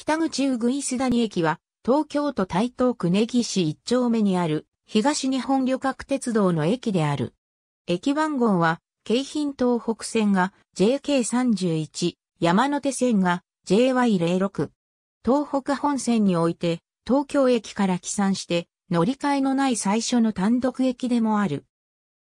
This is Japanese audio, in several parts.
北口うぐいす谷駅は、東京都台東区根岸一丁目にある、東日本旅客鉄道の駅である。駅番号は、京浜東北線が JK31、山手線が JY06。東北本線において、東京駅から起算して、乗り換えのない最初の単独駅でもある。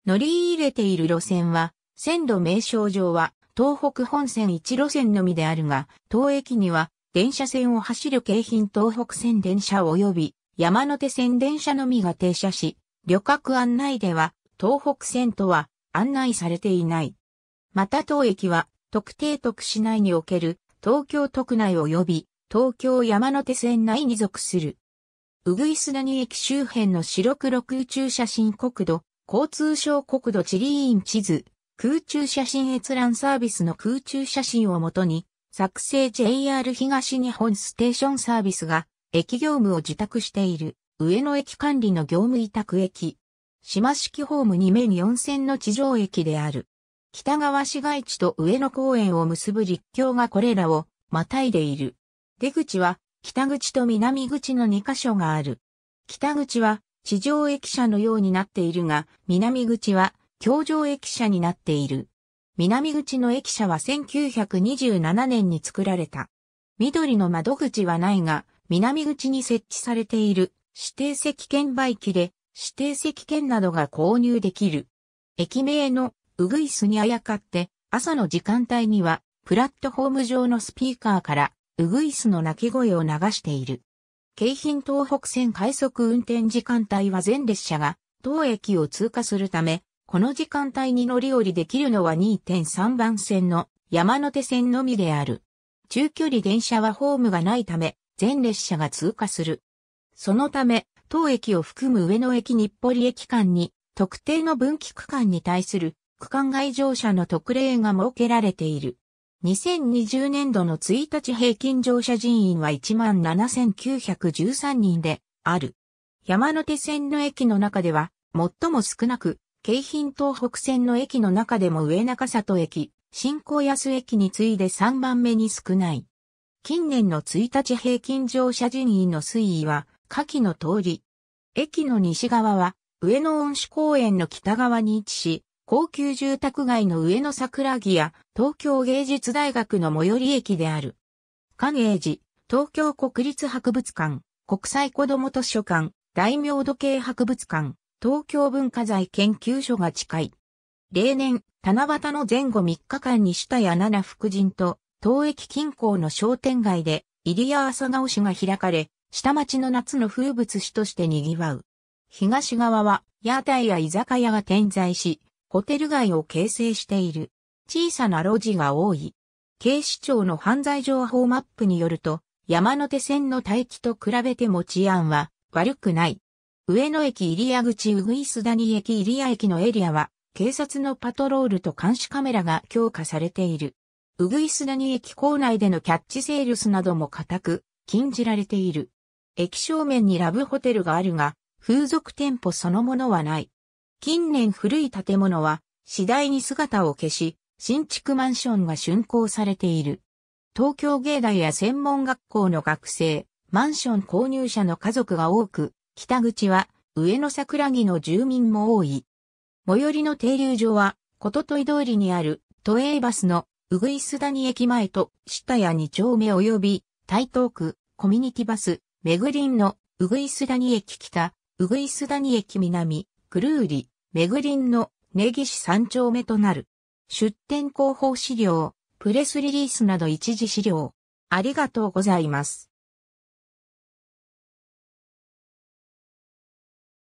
乗り入れている路線は、線路名称上は、東北本線1路線のみであるが、当駅には、電車線を走る京浜東北線電車及び山手線電車のみが停車し、旅客案内では東北線とは案内されていない。また当駅は特定特市内における東京都区内及び東京山手線内に属する。うぐいす谷駅周辺の白黒空中写真国土、交通省国土地理院地図、空中写真閲覧サービスの空中写真をもとに、作成 JR 東日本ステーションサービスが、駅業務を自宅している、上野駅管理の業務委託駅。島式ホーム2面4線の地上駅である。北川市街地と上野公園を結ぶ立橋がこれらをまたいでいる。出口は北口と南口の2カ所がある。北口は地上駅舎のようになっているが、南口は橋上駅舎になっている。南口の駅舎は1927年に作られた。緑の窓口はないが、南口に設置されている指定席券売機で指定席券などが購入できる。駅名のうぐいすにあやかって朝の時間帯にはプラットフォーム上のスピーカーからうぐいすの鳴き声を流している。京浜東北線快速運転時間帯は全列車が当駅を通過するためこの時間帯に乗り降りできるのは2.3番線の山手線のみである。中距離電車はホームがないため、全列車が通過する。そのため、当駅を含む上野駅日暮里駅間に、特定の分岐区間に対する区間外乗車の特例が設けられている。2020年度の1日平均乗車人員は17,913人である。山手線の駅の中では最も少なく京浜東北線の駅の中でも上中里駅、新高安駅に次いで3番目に少ない。近年の1日平均乗車人員の推移は、下記の通り。駅の西側は、上野恩賜公園の北側に位置し、高級住宅街の上野桜木や東京芸術大学の最寄り駅である。関栄寺、東京国立博物館、国際子ども図書館、大名時計博物館、東京文化財研究所が近い。例年、七夕の前後3日間に下や七福神と、東駅近郊の商店街で、入谷朝顔市が開かれ、下町の夏の風物詩として賑わう。東側は、屋台や居酒屋が点在し、ホテル街を形成している。小さな路地が多い。警視庁の犯罪情報マップによると、山手線の待機と比べても治安は悪くない。上野駅入谷口うぐいす谷駅入谷駅のエリアは、警察のパトロールと監視カメラが強化されている。うぐいす谷駅構内でのキャッチセールスなども固く、禁じられている。駅正面にラブホテルがあるが、風俗店舗そのものはない。近年古い建物は次第に姿を消し、新築マンションが竣工されている。東京芸大や専門学校の学生、マンション購入者の家族が多く、北口は上野桜木の住民も多い。最寄りの停留所は、こととい通りにある都営バスのうぐいす谷駅前と下谷2丁目及び台東区コミュニティバスめぐりんのうぐいす谷駅北、うぐいす谷駅南、くるうり、めぐりんの根岸3丁目となる。出店広報資料、プレスリリースなど一時資料。ありがとうございます。